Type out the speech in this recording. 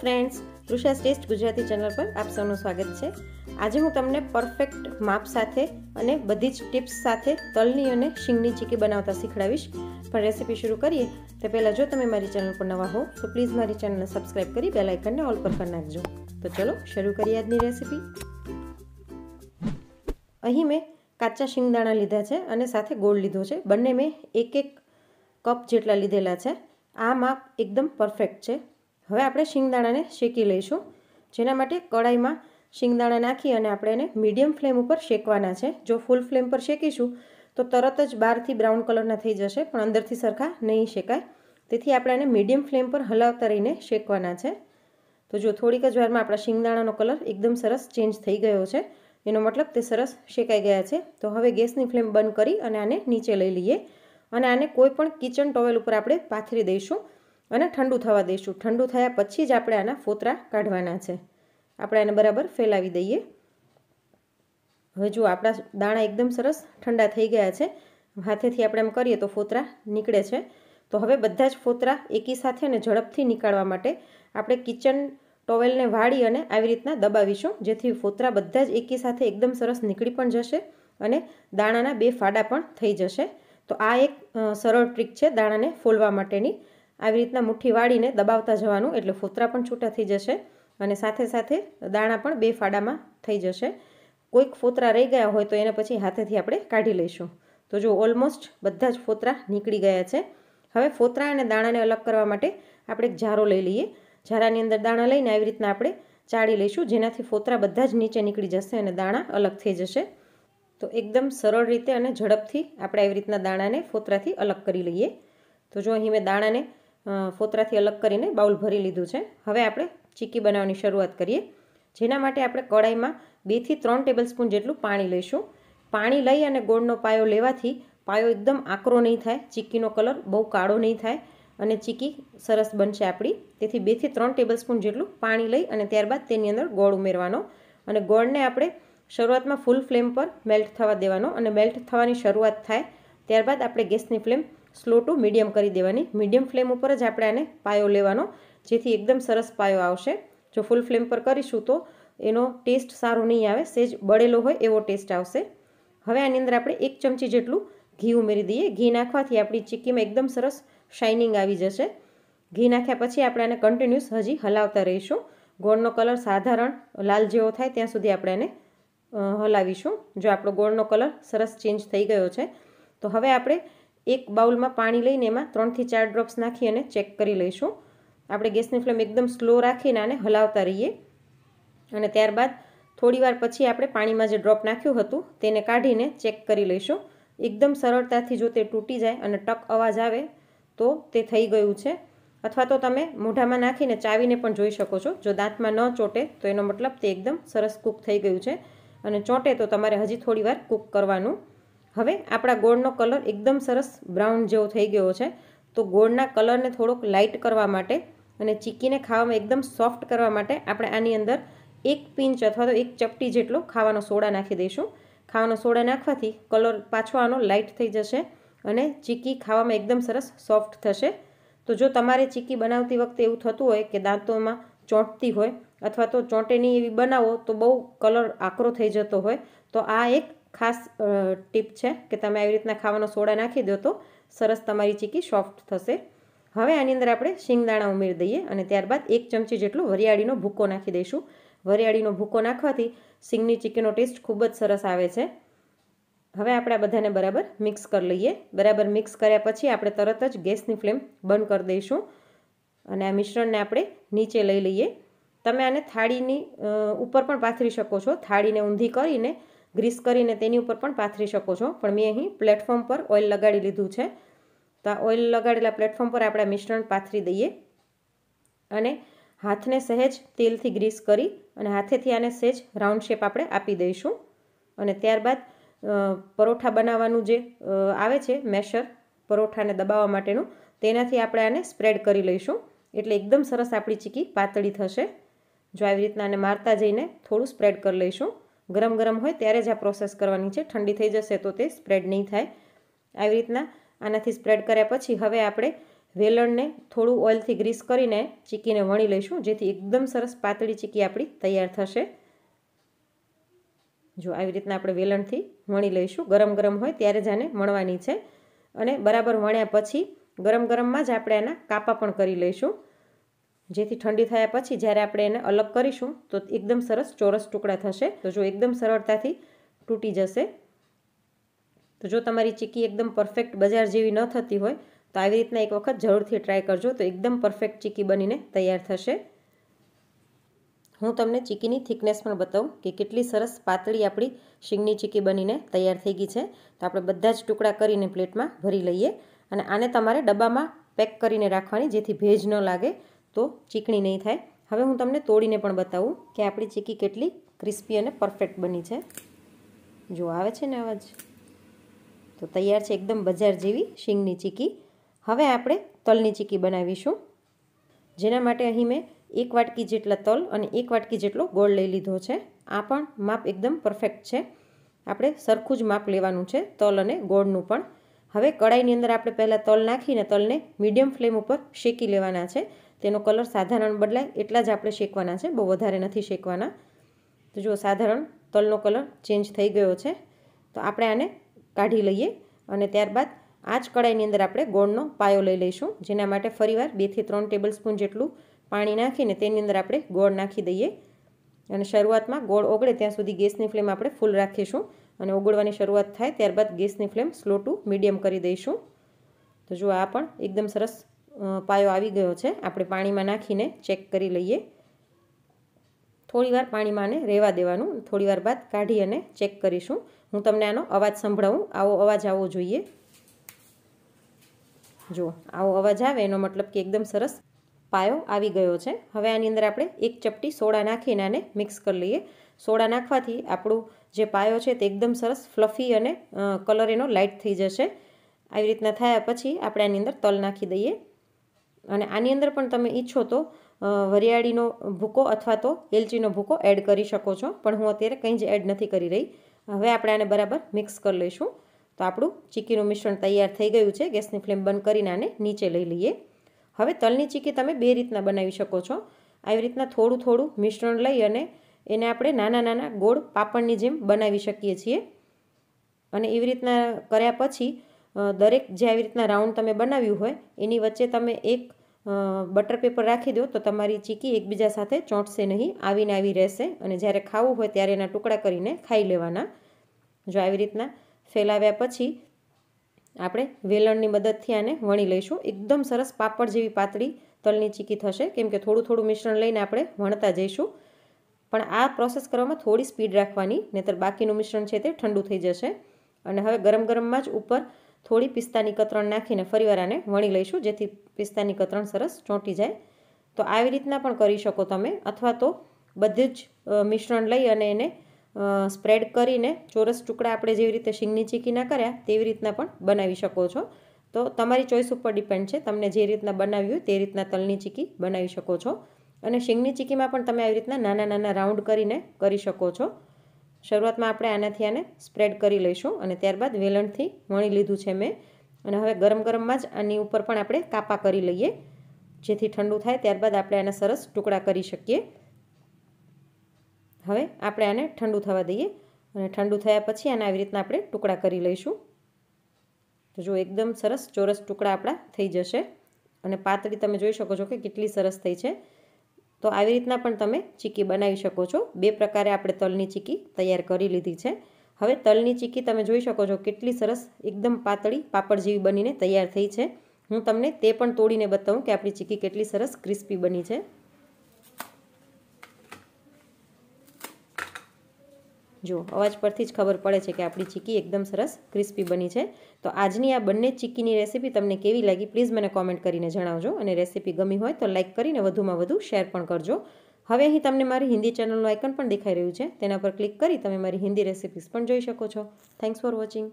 friends તૃષાસ test Gujarati channel પર આપ સૌનું સ્વાગત છે આજે હું તમને પરફેક્ટ માપ સાથે અને બધી જ ટિપ્સ સાથે તલની અને શીંગની ચીકી બનાવતા શીખડાવીશ પણ રેસીપી શરૂ કરીએ તો પહેલાં જો તમે મારી ચેનલ પર નવા હો તો પ્લીઝ મારી ચેનલને સબસ્ક્રાઈબ કરી બેલ આઇકનને ઓલ પર કરી નાખજો તો ચલો શરૂ કરીએ આજની રેસિપી અહીં મેં કાચા શીંગદાણા લીધા છે અને સાથે ગોળ લીધો છે બંને મેં એક એક કપ જેટલા લીધેલા છે આ માપ એકદમ પરફેક્ટ છે હવે આપણે શિંગદાણાને શેકી લઈશું જેના માટે કડાઈમાં શિંગદાણા નાખી અને આપણે એને મીડિયમ ફ્લેમ ઉપર શેકવાના છે જો ફૂલ ફ્લેમ પર શેકીશું તો તરત જ બહારથી બ્રાઉન કલરના થઈ જશે પણ અંદરથી સરખા નહીં શેકાય તેથી આપણે એને મીડિયમ ફ્લેમ પર હલાવતા રહીને શેકવાના છે તો જો થોડીક જ વારમાં આપણા શિંગદાણાનો કલર એકદમ સરસ ચેન્જ થઈ ગયો છે એનો મતલબ તે સરસ શેકાઈ ગયા છે તો હવે ગેસની ફ્લેમ બંધ કરી અને આને નીચે લઈ લઈએ અને આને કોઈ પણ કિચન ટોવેલ ઉપર આપણે પાથરી દઈશું અને ઠંડુ થવા દઈશું ઠંડુ થયા પછી જ આપણે આના ફોતરા કાઢવાના છે આપણે એને બરાબર ફેલાવી દઈએ હવે જુઓ આપણા દાણા એકદમ સરસ ઠંડા થઈ ગયા છે હાથેથી આપણે એમ કરીએ તો ફોતરા નીકળે છે તો હવે બધા જ ફોતરા એકી સાથે અને ઝડપથી નીકાળવા માટે આપણે કિચન ટોવેલને વાળી અને આવી રીતના દબાવીશું જેથી ફોતરા બધા જ એકી સાથે એકદમ સરસ નીકળી પણ જશે અને દાણાના બે ફાડા પણ થઈ જશે તો આ એક સરળ ટ્રીક છે દાણાને ફોલવા માટેની આવી રીતના મુઠ્ઠી વાળીને દબાવતા જવાનું એટલે ફોતરા પણ છૂટા થઈ જશે અને સાથે સાથે દાણા પણ બે ફાડામાં થઈ જશે કોઈક ફોતરા રહી ગયા હોય તો એને પછી હાથેથી આપણે કાઢી લઈશું તો જો ઓલમોસ્ટ બધા જ ફોતરા નીકળી ગયા છે હવે ફોતરા અને દાણાને અલગ કરવા માટે આપણે એક ઝારો લઈ લઈએ ઝારાની અંદર દાણા લઈને આવી રીતના આપણે ચાળી લઈશું જેનાથી ફોતરા બધા જ નીચે નીકળી જશે અને દાણા અલગ થઈ જશે તો એકદમ સરળ રીતે અને ઝડપથી આપણે આવી રીતના દાણાને ફોતરાથી અલગ કરી લઈએ તો જો અહીં મેં દાણાને ફોતરાથી અલગ કરીને બાઉલ ભરી લીધું છે હવે આપણે ચીકી બનાવવાની શરૂઆત કરીએ જેના માટે આપણે કડાઈમાં બેથી ત્રણ ટેબલ સ્પૂન જેટલું પાણી લઈશું પાણી લઈ અને ગોળનો પાયો લેવાથી પાયો એકદમ આકરો નહીં થાય ચીકીનો કલર બહુ કાળો નહીં થાય અને ચીકી સરસ બનશે આપણી તેથી બેથી ત્રણ ટેબલ સ્પૂન જેટલું પાણી લઈ અને ત્યારબાદ તેની અંદર ગોળ ઉમેરવાનો અને ગોળને આપણે શરૂઆતમાં ફૂલ ફ્લેમ પર મેલ્ટ થવા દેવાનો અને મેલ્ટ થવાની શરૂઆત થાય ત્યારબાદ આપણે ગેસની ફ્લેમ સ્લો ટુ મીડિયમ કરી દેવાની મીડિયમ ફ્લેમ ઉપર જ આપણે આને પાયો લેવાનો જેથી એકદમ સરસ પાયો આવશે જો ફૂલ ફ્લેમ પર કરીશું તો એનો ટેસ્ટ સારો નહીં આવે સેજ બળેલો હોય એવો ટેસ્ટ આવશે હવે આની અંદર આપણે એક ચમચી જેટલું ઘી ઉમેરી દઈએ ઘી નાખવાથી આપણી ચિક્કીમાં એકદમ સરસ શાઇનિંગ આવી જશે ઘી નાખ્યા પછી આપણે આને કન્ટિન્યુઅસ હજી હલાવતા રહીશું ગોળનો કલર સાધારણ લાલ જેવો થાય ત્યાં સુધી આપણે એને હલાવીશું જો આપણો ગોળનો કલર સરસ ચેન્જ થઈ ગયો છે તો હવે આપણે એક બાઉલમાં પાણી લઈને એમાં ત્રણથી ચાર ડ્રોપ્સ નાખી અને ચેક કરી લઈશું આપણે ગેસની ફ્લેમ એકદમ સ્લો રાખીને આને હલાવતા રહીએ અને ત્યારબાદ થોડીવાર પછી આપણે પાણીમાં જે ડ્રોપ નાખ્યું હતું તેને કાઢીને ચેક કરી લઈશું એકદમ સરળતાથી જો તે તૂટી જાય અને ટક અવાજ આવે તો તે થઈ ગયું છે અથવા તો તમે મોઢામાં નાખીને ચાવીને પણ જોઈ શકો છો જો દાંતમાં ન ચોંટે તો એનો મતલબ તે એકદમ સરસ કૂક થઈ ગયું છે અને ચોંટે તો તમારે હજી થોડીવાર કૂક કરવાનું હવે આપણા ગોળનો કલર એકદમ સરસ બ્રાઉન જેવો થઈ ગયો છે તો ગોળના કલરને થોડોક લાઇટ કરવા માટે અને ચીકીને ખાવામાં એકદમ સોફ્ટ કરવા માટે આપણે આની અંદર એક પિંચ અથવા તો એક ચપટી જેટલો ખાવાનો સોડા નાખી દઈશું ખાવાનો સોડા નાખવાથી કલર પાછો આનો લાઇટ થઈ જશે અને ચીકી ખાવામાં એકદમ સરસ સોફ્ટ થશે તો જો તમારે ચીકી બનાવતી વખતે એવું થતું હોય કે દાંતોમાં ચોંટતી હોય અથવા તો ચોંટેની એવી બનાવો તો બહુ કલર આકરો થઈ જતો હોય તો આ એક ખાસ ટીપ છે કે તમે આવી રીતના ખાવાનો સોડા નાખી દો તો સરસ તમારી ચીકી સોફ્ટ થશે હવે આની અંદર આપણે શિંગદાણા ઉમેરી દઈએ અને ત્યારબાદ એક ચમચી જેટલો વરિયાળીનો ભૂકો નાખી દઈશું વરિયાળીનો ભૂકો નાખવાથી શિંગની ચીકીનો ટેસ્ટ ખૂબ જ સરસ આવે છે હવે આપણે આ બધાને બરાબર મિક્સ કરી લઈએ બરાબર મિક્સ કર્યા પછી આપણે તરત જ ગેસની ફ્લેમ બંધ કરી દઈશું અને આ મિશ્રણને આપણે નીચે લઈ લઈએ તમે આને થાળીની ઉપર પણ પાથરી શકો છો થાળીને ઊંધી કરીને ગ્રીસ કરીને તેની ઉપર પણ પાથરી શકો છો પણ મેં અહીં પ્લેટફોર્મ પર ઓઇલ લગાડી લીધું છે તો આ ઓઇલ લગાડેલા પ્લેટફોર્મ પર આપણે મિશ્રણ પાથરી દઈએ અને હાથને સહેજ તેલથી ગ્રીસ કરી અને હાથેથી આને સહેજ રાઉન્ડ શેપ આપણે આપી દઈશું અને ત્યારબાદ પરોઠા બનાવવાનું જે આવે છે મેશર પરોઠાને દબાવવા માટેનું તેનાથી આપણે આને સ્પ્રેડ કરી લઈશું એટલે એકદમ સરસ આપણી ચીકી પાતળી થશે જો આવી રીતના આને મારતા જઈને થોડું સ્પ્રેડ કરી લઈશું ગરમ ગરમ હોય ત્યારે જ આ પ્રોસેસ કરવાની છે ઠંડી થઈ જશે તો તે સ્પ્રેડ નહીં થાય આવી રીતના આનાથી સ્પ્રેડ કર્યા પછી હવે આપણે વેલણને થોડું ઓઇલથી ગ્રીસ કરીને ચીકીને વણી લઈશું જેથી એકદમ સરસ પાતળી ચીકી આપણી તૈયાર થશે જો આવી રીતના આપણે વેલણથી વણી લઈશું ગરમ ગરમ હોય ત્યારે જ આને વણવાની છે અને બરાબર વણ્યા પછી ગરમ ગરમમાં જ આપણે આના કાપા પણ કરી લઈશું જેથી ઠંડી થયા પછી જ્યારે આપણે એને અલગ કરીશું તો એકદમ સરસ ચોરસ ટુકડા થશે તો જો એકદમ સરળતાથી તૂટી જશે તો જો તમારી ચીકી એકદમ પરફેક્ટ બજાર જેવી ન થતી હોય તો આવી રીતના એક વખત જરૂરથી ટ્રાય કરજો તો એકદમ પરફેક્ટ ચીકી બનીને તૈયાર થશે હું તમને ચીકીની થિકનેસ પણ બતાવું કે કેટલી સરસ પાતળી આપણી શીંગની ચીકી બનીને તૈયાર થઈ ગઈ છે તો આપણે બધા જ ટુકડા કરીને પ્લેટમાં ભરી લઈએ અને આને તમારે ડબ્બામાં પેક કરીને રાખવાની જેથી ભેજ ન લાગે તો ચીકણી નહીં થાય હવે હું તમને તોડીને પણ બતાવું કે આપણી ચીકી કેટલી ક્રિસ્પી અને પરફેક્ટ બની છે જો આવે છે ને અવાજ તો તૈયાર છે એકદમ બજાર જેવી શીંગની ચીકી હવે આપણે તલની ચીકી બનાવીશું જેના માટે અહીં મેં એક વાટકી જેટલા તલ અને એક વાટકી જેટલો ગોળ લઈ લીધો છે આ પણ માપ એકદમ પરફેક્ટ છે આપણે સરખું જ માપ લેવાનું છે તલ અને ગોળનું પણ હવે કડાઈની અંદર આપણે પહેલાં તલ નાખીને તલને મીડિયમ ફ્લેમ ઉપર શેકી લેવાના છે તેનો કલર સાધારણ બદલાય એટલા જ આપણે શેકવાના છે બહુ વધારે નથી શેકવાના તો જુઓ સાધારણ તલનો કલર ચેન્જ થઈ ગયો છે તો આપણે આને કાઢી લઈએ અને ત્યારબાદ આ જ કડાઈની અંદર આપણે ગોળનો પાયો લઈ લઈશું જેના માટે ફરીવાર બેથી ત્રણ ટેબલ સ્પૂન જેટલું પાણી નાખીને તેની અંદર આપણે ગોળ નાખી દઈએ અને શરૂઆતમાં ગોળ ઓગળે ત્યાં સુધી ગેસની ફ્લેમ આપણે ફૂલ રાખીશું અને ઓગળવાની શરૂઆત થાય ત્યારબાદ ગેસની ફ્લેમ સ્લો ટુ મીડિયમ કરી દઈશું તો જો આ પણ એકદમ સરસ પાયો આવી ગયો છે આપણે પાણીમાં નાખીને ચેક કરી લઈએ થોડીવાર પાણીમાં આને રહેવા દેવાનું થોડીવાર બાદ કાઢી અને ચેક કરીશું હું તમને આનો અવાજ સંભળાવું આવો અવાજ આવવો જોઈએ જો આવો અવાજ આવે એનો મતલબ કે એકદમ સરસ પાયો આવી ગયો છે હવે આની અંદર આપણે એક ચપટી સોડા નાખીને આને મિક્સ કરી લઈએ સોડા નાખવાથી આપણું જે પાયો છે તે એકદમ સરસ ફ્લફી અને કલર એનો લાઇટ થઈ જશે આવી રીતના થયા પછી આપણે આની અંદર તલ નાખી દઈએ અને આની અંદર પણ તમે ઈચ્છો તો વરિયાળીનો ભૂકો અથવા તો એલચીનો ભૂકો એડ કરી શકો છો પણ હું અત્યારે કંઈ જ એડ નથી કરી રહી હવે આપણે આને બરાબર મિક્સ કરી લઈશું તો આપણું ચીકીનું મિશ્રણ તૈયાર થઈ ગયું છે ગેસની ફ્લેમ બંધ કરીને આને નીચે લઈ લઈએ હવે તલની ચીકી તમે બે રીતના બનાવી શકો છો આવી રીતના થોડું થોડું મિશ્રણ લઈ અને એને આપણે નાના નાના ગોળ પાપડની જેમ બનાવી શકીએ છીએ અને એવી રીતના કર્યા પછી દરેક જે આવી રીતના રાઉન્ડ તમે બનાવ્યું હોય એની વચ્ચે તમે એક બટર પેપર રાખી દો તો તમારી ચીકી એકબીજા સાથે ચોંટશે નહીં આવીને આવી રહેશે અને જ્યારે ખાવું હોય ત્યારે એના ટુકડા કરીને ખાઈ લેવાના જો આવી રીતના ફેલાવ્યા પછી આપણે વેલણની મદદથી આને વણી લઈશું એકદમ સરસ પાપડ જેવી પાતળી તલની ચીકી થશે કેમ કે થોડું થોડું મિશ્રણ લઈને આપણે વણતા જઈશું પણ આ પ્રોસેસ કરવામાં થોડી સ્પીડ રાખવાની નહીતર બાકીનું મિશ્રણ છે તે ઠંડુ થઈ જશે અને હવે ગરમ ગરમમાં જ ઉપર થોડી પિસ્તાની કતરણ નાખીને ફરીવાર આને વણી લઈશું જેથી પિસ્તાની કતરણ સરસ ચોંટી જાય તો આવી રીતના પણ કરી શકો તમે અથવા તો બધું જ મિશ્રણ લઈ અને એને સ્પ્રેડ કરીને ચોરસ ટુકડા આપણે જેવી રીતે શીંગની ચીકીના કર્યા તેવી રીતના પણ બનાવી શકો છો તો તમારી ચોઈસ ઉપર ડિપેન્ડ છે તમને જે રીતના બનાવ્યું હોય તે રીતના તલની ચીકી બનાવી શકો છો અને શીંગની ચીકીમાં પણ તમે આવી રીતના નાના નાના રાઉન્ડ કરીને કરી શકો છો શરૂઆતમાં આપણે આનાથી આને સ્પ્રેડ કરી લઈશું અને ત્યારબાદ વેલણથી વણી લીધું છે મેં અને હવે ગરમ ગરમમાં જ આની ઉપર પણ આપણે કાપા કરી લઈએ જેથી ઠંડુ થાય ત્યારબાદ આપણે આના સરસ ટુકડા કરી શકીએ હવે આપણે આને ઠંડુ થવા દઈએ અને ઠંડુ થયા પછી આના આવી રીતના આપણે ટુકડા કરી લઈશું તો જો એકદમ સરસ ચોરસ ટુકડા આપણા થઈ જશે અને પાતળી તમે જોઈ શકો છો કે કેટલી સરસ થઈ છે તો આવી રીતના પણ તમે ચીકી બનાવી શકો છો બે પ્રકારે આપણે તલની ચીકી તૈયાર કરી લીધી છે હવે તલની ચીકી તમે જોઈ શકો છો કેટલી સરસ એકદમ પાતળી પાપડ જેવી બનીને તૈયાર થઈ છે હું તમને તે પણ તોડીને બતાવું કે આપણી ચીકી કેટલી સરસ ક્રિસ્પી બની છે જો અવાજ પરથી જ ખબર પડે છે કે આપણી ચીકી એકદમ સરસ ક્રિસ્પી બની છે તો આજની આ બંને ચીકીની રેસીપી તમને કેવી લાગી પ્લીઝ મને કોમેન્ટ કરીને જણાવજો અને રેસીપી ગમી હોય તો લાઇક કરીને વધુમાં વધુ શેર પણ કરજો હવે અહીં તમને મારી હિન્દી ચેનલનું આઇકન પણ દેખાઈ રહ્યું છે તેના પર ક્લિક કરી તમે મારી હિન્દી રેસીપીસ પણ જોઈ શકો છો થેન્ક્સ ફોર વોચિંગ